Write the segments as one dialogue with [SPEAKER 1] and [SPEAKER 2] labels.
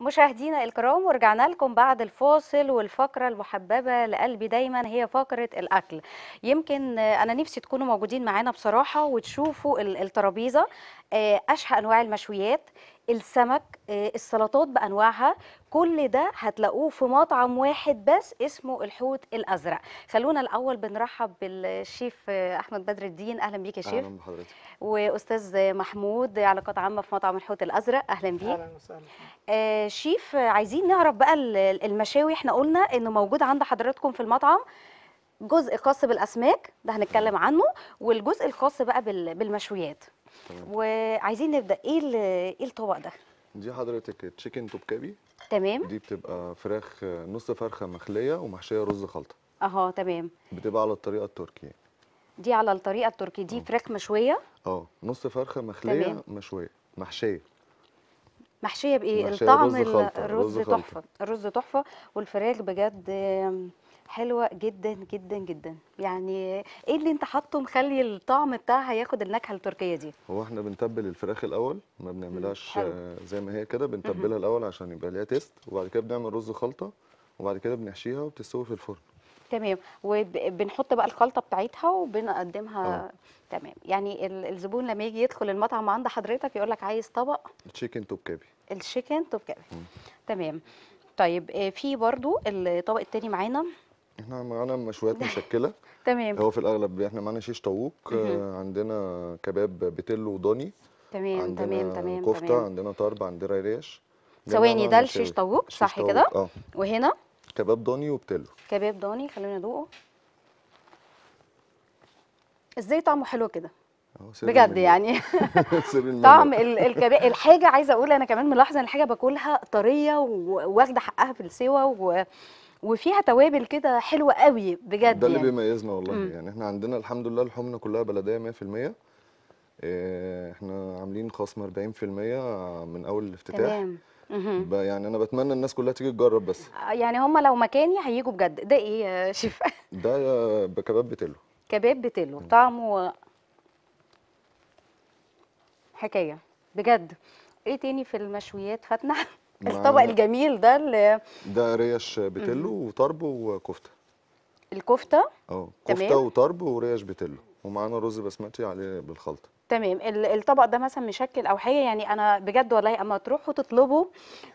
[SPEAKER 1] مشاهدينا الكرام ورجعنا لكم بعد الفاصل والفقرة المحببة لقلبي دايما هي فقرة الأكل يمكن أنا نفسي تكونوا موجودين معانا بصراحة وتشوفوا الترابيزة آه، أشهى أنواع المشويات السمك آه، السلطات بانواعها كل ده هتلاقوه في مطعم واحد بس اسمه الحوت الازرق خلونا الاول بنرحب بالشيف آه، احمد بدر الدين اهلا بيك يا شيف اهلا بحضرتك واستاذ محمود علاقات عامه في مطعم الحوت الازرق اهلا بيك اهلا وسهلا آه شيف عايزين نعرف بقى المشاوي احنا قلنا انه موجود عند حضراتكم في المطعم جزء خاص بالاسماك ده هنتكلم عنه والجزء الخاص بقى بالمشويات وعايزين نبدا ايه ايه الطبق ده
[SPEAKER 2] دي حضرتك تشيكن توبكابي تمام دي بتبقى فراخ نص فرخه مخليه ومحشيه رز خلطه
[SPEAKER 1] اها تمام
[SPEAKER 2] بتبقى على الطريقه التركيه
[SPEAKER 1] دي على الطريقه التركيه دي فراخ مشويه
[SPEAKER 2] اه نص فرخه مخليه تمام. مشويه محشيه
[SPEAKER 1] محشيه بايه محشية الطعم الرز تحفه الرز تحفه والفراخ بجد حلوه جدا جدا جدا يعني ايه اللي انت حاطه مخلي الطعم بتاعها ياخد النكهه التركيه دي
[SPEAKER 2] هو احنا بنتبل الفراخ الاول ما بنعملهاش زي ما هي كده بنتبلها الاول عشان يبقى ليها تيست وبعد كده بنعمل رز خلطه وبعد كده بنحشيها وبتستوي في الفرن
[SPEAKER 1] تمام وبنحط بقى الخلطه بتاعتها وبنقدمها أوه. تمام يعني الزبون لما يجي يدخل المطعم عند حضرتك يقول لك عايز طبق
[SPEAKER 2] تشيكن توب كابي
[SPEAKER 1] الشيكن توب كابي تمام طيب آه، في برضو الطبق الثاني معانا
[SPEAKER 2] احنا معانا مشويات مشكله تمام هو في الاغلب احنا معانا شيش طاووق آه، عندنا كباب بتلو وضاني
[SPEAKER 1] تمام عندنا تمام تمام كفته
[SPEAKER 2] عندنا طرب عندنا ريش ثواني ده الشيش طاووق
[SPEAKER 1] صح كده اه. وهنا
[SPEAKER 2] كباب ضاني وبتلو
[SPEAKER 1] كباب ضاني خلونا ندوقه ازاي طعمه حلو كده بجد يعني
[SPEAKER 2] طعم الكباب الحاجه
[SPEAKER 1] عايزه اقول انا كمان ملاحظه ان الحاجه باكلها طريه وواخده حقها في السوا و... وفيها توابل كده حلوه قوي بجد ده يعني. اللي بيميزنا
[SPEAKER 2] والله م. يعني احنا عندنا الحمد لله لحومنا كلها بلديه 100% آه، احنا عاملين خصم 40% من اول الافتتاح تمام. يعني انا بتمنى الناس كلها تيجي تجرب بس
[SPEAKER 1] آه، يعني هم لو مكاني هيجوا بجد ده ايه يا شيف
[SPEAKER 2] ده كباب بتلو
[SPEAKER 1] كباب بتلو طعمه حكايه بجد ايه تاني في المشويات فاتنه الطبق الجميل ده اللي
[SPEAKER 2] ده ريش بتلو وطرب وكفته الكفته اه كفته وطرب وريش بتلو ومعانا رز بسمتي عليه بالخلطه
[SPEAKER 1] تمام الطبق ده مثلا مشكل او حاجه يعني انا بجد والله اما تروحوا تطلبوا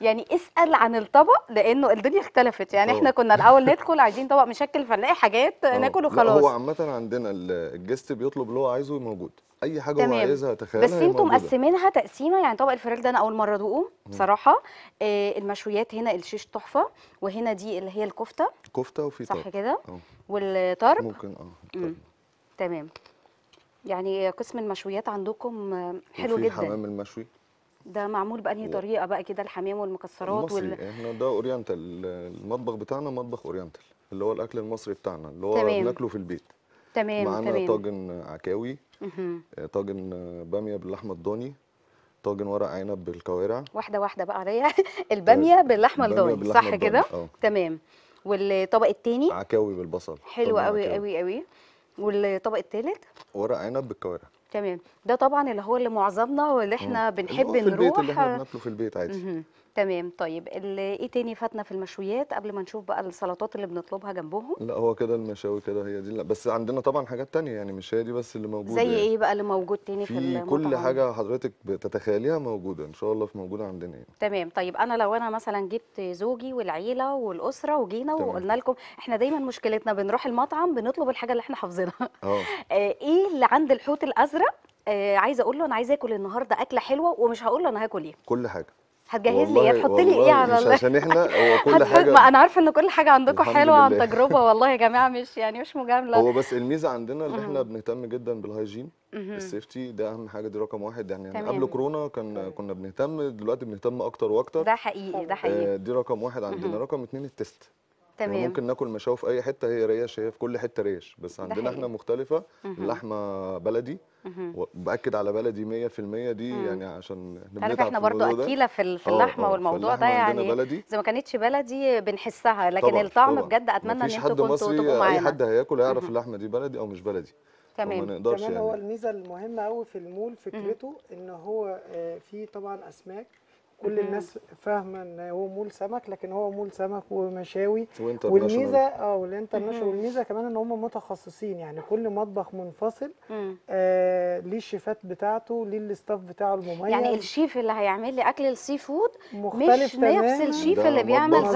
[SPEAKER 1] يعني اسال عن الطبق لانه الدنيا اختلفت يعني أوه. احنا كنا الاول ندخل عايزين طبق مشكل فنلاقي حاجات اه. ناكل وخلاص هو
[SPEAKER 2] عامه عندنا الجست بيطلب اللي هو عايزه موجود اي حاجه تمام. هو عايزها تخيلها بس انتم مقسمينها
[SPEAKER 1] تقسيمه يعني طبق الفراخ ده انا اول مره ادوقه بصراحه آه المشويات هنا الشيش تحفه وهنا دي اللي هي الكفته
[SPEAKER 2] كفته وفي صح كده اه.
[SPEAKER 1] والطرب
[SPEAKER 2] ممكن اه
[SPEAKER 1] تمام يعني قسم المشويات عندكم حلو جدا الحمام المشوي ده معمول بأنهي طريقه بقى كده الحمام والمكسرات وال...
[SPEAKER 2] احنا ده اورينتال المطبخ بتاعنا مطبخ اورينتال اللي هو الاكل المصري بتاعنا اللي هو تمام. بناكله في البيت
[SPEAKER 1] تمام معانا تمام.
[SPEAKER 2] طاجن عكاوي مه. آه، طاجن باميه باللحمه الضاني طاجن ورق عنب بالكوارع
[SPEAKER 1] واحده واحده بقى عليا الباميه باللحمه الضاني صح كده اه. تمام والطبق
[SPEAKER 2] التاني عكاوي بالبصل حلو قوي قوي
[SPEAKER 1] قوي والطبق الثالث
[SPEAKER 2] ورق عنب بالكوارع
[SPEAKER 1] تمام ده طبعا اللي هو اللي معظمنا واللي احنا بنحب نروح في البيت اللي احنا بناكله
[SPEAKER 2] في البيت عادي
[SPEAKER 1] تمام طيب ايه تاني فاتنا في المشويات قبل ما نشوف بقى السلطات اللي بنطلبها جنبهم
[SPEAKER 2] لا هو كده المشاوي كده هي دي لا بس عندنا طبعا حاجات تانية يعني مش هي دي بس اللي موجوده زي يعني. ايه
[SPEAKER 1] بقى اللي موجود تاني في, في المطعم كل حاجه
[SPEAKER 2] حضرتك بتتخيليها موجوده ان شاء الله في موجوده عندنا يعني.
[SPEAKER 1] تمام طيب انا لو انا مثلا جبت زوجي والعيله والاسره وجينا تمام. وقلنا لكم احنا دايما مشكلتنا بنروح المطعم بنطلب الحاجه اللي احنا حافظينها آه. اه ايه اللي عند الحوت الازرق آه، عايزه اقول له انا عايزه اكل النهارده اكله حلوه ومش هقول له انا هاكل ايه كل حاجه هتجهز لي ايه هتحط لي ايه على مش عشان
[SPEAKER 2] احنا هو كل حاجه ما
[SPEAKER 1] انا عارفه ان كل حاجه عندكم حلوه عن تجربه والله يا جماعه مش يعني مش مجامله هو بس
[SPEAKER 2] الميزه عندنا ان احنا بنهتم جدا بالهايجين السيفتي ده اهم حاجه دي رقم واحد يعني, تمام. قبل كورونا كان كنا بنهتم دلوقتي بنهتم اكتر واكتر ده
[SPEAKER 1] حقيقي ده آه، حقيقي
[SPEAKER 2] دي رقم واحد عندنا رقم اتنين التست يعني تمام ممكن ناكل مشاوي في اي حته هي ريش هي في كل حته ريش بس عندنا احنا مختلفه اللحمه بلدي وباكد على بلدي 100% دي مم. يعني عشان احنا احنا برضو اكيله في, اه، اللحمه أوه. والموضوع ده يعني بلدي.
[SPEAKER 1] زي ما كانتش بلدي بنحسها لكن طبعًا. الطعم طبعًا. بجد اتمنى
[SPEAKER 3] ان انتوا كنتوا تبقوا معايا اي حد
[SPEAKER 2] هياكل هيعرف اللحمه دي بلدي او مش بلدي تمام ما نقدرش كمان يعني. هو
[SPEAKER 3] الميزه المهمه قوي في المول فكرته مم. ان هو آه، في طبعا اسماك كل الناس فاهمه ان هو مول سمك لكن هو مول سمك ومشاوي والميزه اه والانترناشونال والميزه كمان ان هم متخصصين يعني كل مطبخ منفصل آه ليه الشيفات بتاعته ليه الاستاف بتاعه المميز يعني الشيف اللي هيعمل لي اكل السي فود مش نفس الشيف اللي بيعمل آه،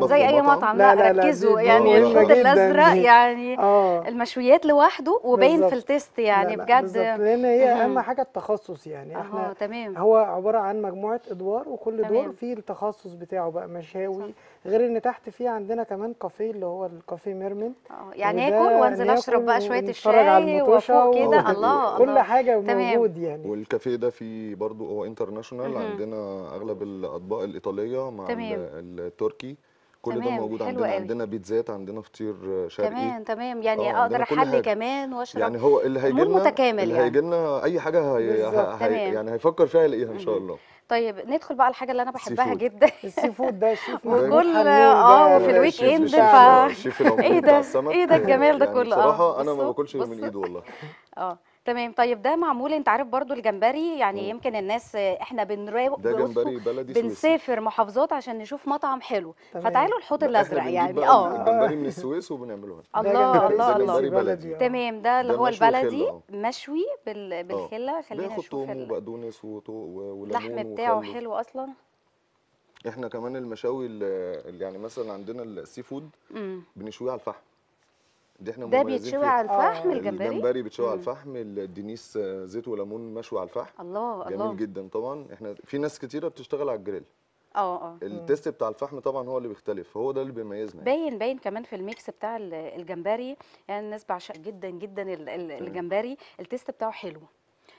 [SPEAKER 3] زي زي اي مطعم لا, لا, لا ركزوا يعني الحوت الازرق يعني آه. المشويات لوحده وباين في التيست يعني لا لا بجد لان هي اهم حاجه التخصص يعني احنا تمام هو عباره عن مجموعه ادوار دور وكل تمام. دور فيه التخصص بتاعه بقى مشاوي صح. غير ان تحت فيه عندنا كمان كافيه اللي هو الكافيه ميرمن اه يعني اكل وانزل اشرب بقى شويه الشاي وفوق كده الله كل الله. حاجه تمام. موجود يعني
[SPEAKER 2] والكافيه ده فيه برضو هو انترناشونال عندنا اغلب الاطباق الايطاليه مع تمام. التركي كل تمام. ده موجود عندنا قوي. عندنا بيتزات عندنا فطير شرقي تمام
[SPEAKER 1] تمام يعني آه، اقدر احلي كمان واشرب يعني هو اللي هيجي لنا متكامل اللي يعني هيجي
[SPEAKER 2] لنا اي حاجه هي... هي... يعني هيفكر فيها يلاقيها ان شاء الله
[SPEAKER 1] طيب ندخل بقى الحاجه اللي انا بحبها جدا السي فود ده شوف وكل اه وفي الويك اند ف ايه ده ايه ده الجمال ده كله اه بصراحه انا ما باكلش
[SPEAKER 2] من ايده والله
[SPEAKER 1] اه تمام طيب ده معمول انت عارف برضو الجمبري يعني مم. يمكن الناس احنا بنراوق ده جمبري
[SPEAKER 2] بلدي بنسافر
[SPEAKER 1] محافظات عشان نشوف مطعم حلو فتعالوا الحوض الازرق يعني اه الجمبري
[SPEAKER 2] من السويس وبنعمله هنا الله الله الله
[SPEAKER 1] تمام ده اللي هو البلدي مشوي آه. بالخله خلينا نشوف توم
[SPEAKER 2] وبقدونس ولحم بتاعه حلو اصلا احنا كمان المشاوي اللي يعني مثلا عندنا السي فود بنشويه على الفحم دي احنا ده بيتشوي على الفحم آه. الجمبري الجمبري بيتشوي على الفحم الدنيس زيت وليمون مشوي على الفحم
[SPEAKER 1] الله جميل الله.
[SPEAKER 2] جدا طبعا احنا في ناس كتيره بتشتغل على الجريل
[SPEAKER 1] اه اه التيست
[SPEAKER 2] بتاع الفحم طبعا هو اللي بيختلف هو ده اللي بيميزنا يعني.
[SPEAKER 1] باين باين كمان في الميكس بتاع الجمبري يعني الناس بعشق جدا جدا الجمبري التيست بتاعه حلو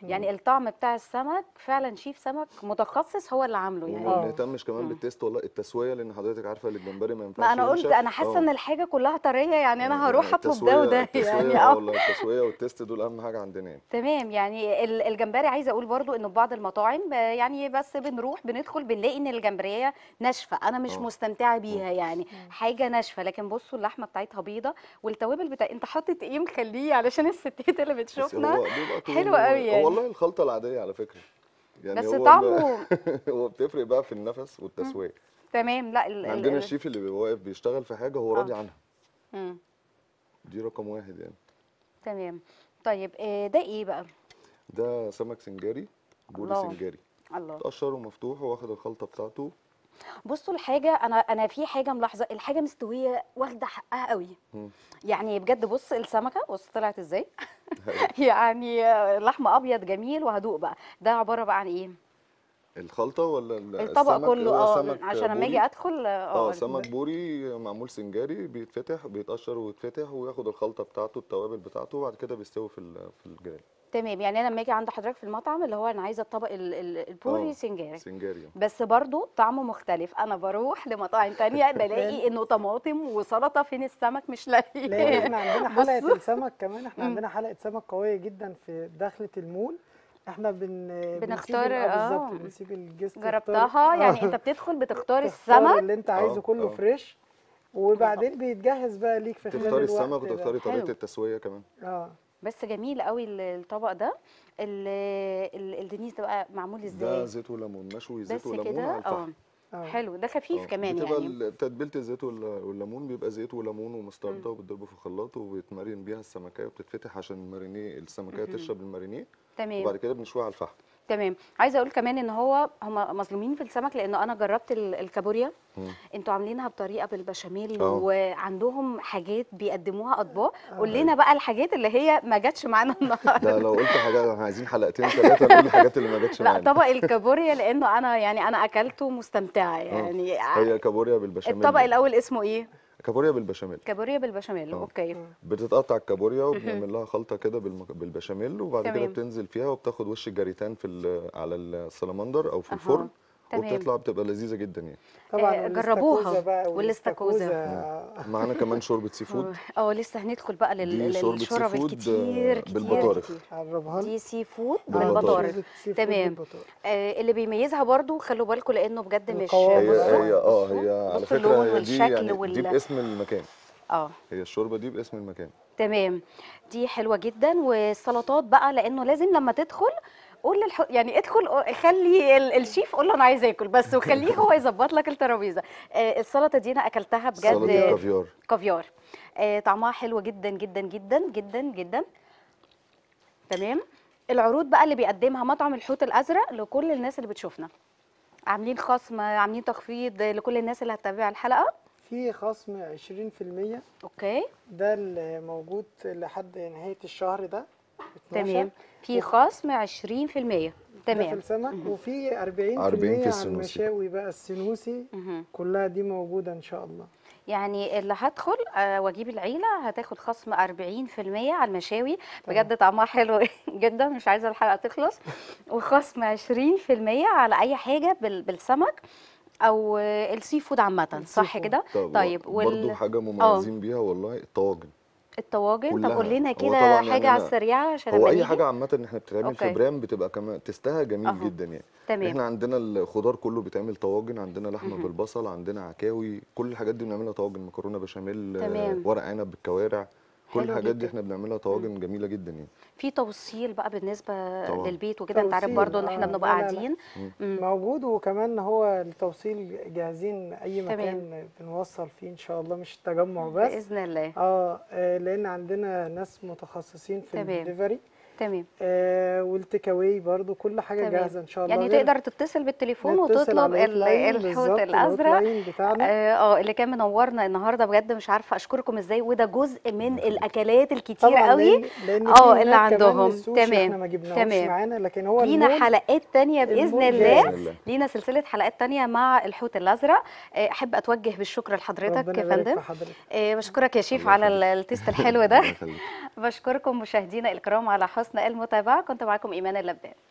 [SPEAKER 1] يعني الطعم بتاع السمك فعلا شيف سمك متخصص هو اللي عامله يعني ما
[SPEAKER 2] بنهتمش كمان بالتيست والله التسويه لان حضرتك عارفه الجمبري ما ينفعش ما انا قلت انا حاسه آه. ان
[SPEAKER 1] الحاجه كلها طريه يعني انا آه، هروح آه، اطلب ده وده يعني اه والله
[SPEAKER 2] التسويه والتيست دول اهم حاجه عندنا يعني.
[SPEAKER 1] تمام يعني الجمبري عايزه اقول برضو انه في بعض المطاعم يعني بس بنروح بندخل بنلاقي ان الجمبريه ناشفه انا مش أوه. مستمتعه بيها يعني حاجه ناشفه لكن بصوا اللحمه بتاعتها بيضه والتوابل بتاع انت حاطط ايه مخليه علشان الستات اللي بتشوفنا حلو قوي يعني والله
[SPEAKER 2] الخلطه العاديه على فكره يعني بس هو طعمه هو بتفرق بقى في النفس والتسويه
[SPEAKER 1] تمام لا ال... عندنا الشيف
[SPEAKER 2] اللي واقف بيشتغل في حاجه هو راضي آه. عنها امم دي رقم واحد يعني
[SPEAKER 1] تمام طيب آه، ده ايه بقى
[SPEAKER 2] ده سمك سنجاري بوري الله. سنجاري الله اتقشر ومفتوح واخد الخلطه بتاعته
[SPEAKER 1] بصوا الحاجه انا انا في حاجه ملاحظه الحاجه مستويه واخده حقها قوي مم. يعني بجد بص السمكه بص طلعت ازاي يعني لحم ابيض جميل وهدوق بقى ده عباره بقى عن ايه
[SPEAKER 2] الخلطه ولا الطبق كله اه عشان لما اجي ادخل اه, آه، سمك بوري معمول سنجاري بيتفتح بيتقشر ويتفتح وياخد الخلطه بتاعته التوابل بتاعته وبعد كده بيستوي في في الجريل
[SPEAKER 1] تمام يعني انا لما اجي عند حضرتك في المطعم اللي هو انا عايزه الطبق البوري آه، سنجاري سنجاري بس برضو طعمه مختلف انا بروح لمطاعم ثانيه بلاقي انه طماطم وسلطه فين السمك مش لاقي لا احنا عندنا حلقه
[SPEAKER 3] السمك كمان احنا عندنا حلقه سمك قويه جدا في دخله المول احنا بن بنختار اه, آه. بنسيب الجسم جربتها يعني آه. انت
[SPEAKER 1] بتدخل بتختار السمك اللي انت عايزه كله أوه.
[SPEAKER 3] فريش وبعدين بيتجهز بقى ليك في
[SPEAKER 2] خلال الوقت تختاري السمك وتختاري طريقه التسويه كمان
[SPEAKER 1] اه بس جميل قوي الطبق ده الدنيس ده بقى معمول ازاي ده
[SPEAKER 2] زيت وليمون مشوي زيت وليمون على الفحم أوه.
[SPEAKER 1] آه. حلو ده خفيف أوه. كمان يعني
[SPEAKER 2] تتبيله الزيت والليمون بيبقى زيت وليمون ومستردة وبتضربه في خلاط وبيتمرن بيها السمكيه وبتتفتح عشان المارينيه السمكيه تشرب المارينيه تمام وبعد كده بنشويها على الفحم
[SPEAKER 1] تمام عايزه اقول كمان ان هو هم مظلومين في السمك لانه انا جربت الكابوريا انتوا عاملينها بطريقه بالبشاميل أوه. وعندهم حاجات بيقدموها اطباق اه. قول لنا بقى الحاجات اللي هي ما جاتش معانا النهارده لا لو قلت
[SPEAKER 2] حاجات احنا عايزين حلقتين ثلاثه نقول الحاجات اللي ما جاتش معانا لا طبق الكابوريا
[SPEAKER 1] لانه انا يعني انا اكلته مستمتعه اه. يعني أوه. هي
[SPEAKER 2] كابوريا بالبشاميل الطبق
[SPEAKER 1] الاول اسمه ايه
[SPEAKER 2] كابوريا بالبشاميل
[SPEAKER 1] كابوريا بالبشاميل آه. اوكي
[SPEAKER 2] بتتقطع الكابوريا وبنعمل لها خلطه كده بالبشاميل وبعد كده بتنزل فيها وبتاخد وش الجريتان في على السلمندر او في الفرن تمام. وبتطلع بتبقى لذيذه جدا يعني
[SPEAKER 3] طبعا
[SPEAKER 1] آه، جربوها والاستاكوزا
[SPEAKER 2] نعم. معانا كمان شوربه سي فود
[SPEAKER 1] آه،, اه لسه هندخل بقى آه، كتير الكتير بالبطارخ دي سي فود بالبطارخ تمام آه اللي بيميزها برضو خلوا بالكم لانه بجد مش هي هي اه هي على فكره هي دي يعني وال... دي باسم
[SPEAKER 2] المكان اه هي الشوربه دي باسم المكان
[SPEAKER 1] تمام دي حلوه جدا والسلطات بقى لانه لازم لما تدخل قول للح... يعني ادخل خلي الشيف قول له انا عايز اكل بس وخليه هو يظبط لك الترابيزه آه، السلطه دي انا اكلتها بجد سلطه كافيار كافيار آه، طعمها حلو جدا جدا جدا جدا جدا تمام العروض بقى اللي بيقدمها مطعم الحوت الازرق لكل الناس اللي بتشوفنا عاملين خصم عاملين تخفيض لكل الناس اللي هتتابع الحلقه
[SPEAKER 3] في خصم 20% اوكي ده اللي موجود لحد نهايه الشهر ده تمام في
[SPEAKER 1] خصم 20% تمام في السمك وفي 40%, 40 في على المشاوي
[SPEAKER 3] بقى السنوسي كلها دي موجوده ان شاء الله
[SPEAKER 1] يعني اللي هدخل آه، واجيب العيله هتاخد خصم 40% على المشاوي بجد طعمها حلو جدا مش عايزه الحلقه تخلص وخصم 20% على اي حاجه بالسمك او السي فود عامه صح كده طيب, طيب وال... برضو حاجه مميزين آه.
[SPEAKER 2] بيها والله الطواجن
[SPEAKER 1] الطواجن طب قول لنا كده يعني حاجه على السريعه عشان هو اي إيه؟ حاجه
[SPEAKER 2] عامه ان احنا بتتعمل في برام بتبقى كمان تستها جميل أوه. جدا يعني تمام. احنا عندنا الخضار كله بيتعمل طواجن عندنا لحمه مم. بالبصل عندنا عكاوي كل الحاجات دي بنعملها طواجن مكرونه بشاميل ورق عنب بالكوارع كل الحاجات دي احنا بنعملها طواجن جميله جدا يعني
[SPEAKER 1] في توصيل بقى بالنسبه طبعا. للبيت وكده انت عارف برده ان احنا بنبقى قاعدين
[SPEAKER 3] موجود وكمان هو التوصيل جاهزين اي مكان تمام. بنوصل فيه ان شاء الله مش التجمع بس باذن الله اه, آه، لان عندنا ناس متخصصين في الدليفري تمام آه والتيك اواي برده كل حاجه تمام. جاهزه ان شاء الله يعني تقدر
[SPEAKER 1] تتصل بالتليفون وتطلب الحوت الازرق آه،, اه اللي كان منورنا النهارده بجد مش عارفه اشكركم ازاي وده جزء من الاكلات الكتير قوي اه اللي عندهم تمام تمام معانا لكن هو لينا حلقات ثانيه باذن الله لينا سلسله حلقات ثانيه مع الحوت الازرق آه، احب اتوجه بالشكر لحضرتك يا فندم آه، بشكرك يا شيف على التيست الحلو ده بشكركم مشاهدينا الكرام على حسن المتابعه كنت معكم ايمان اللبدان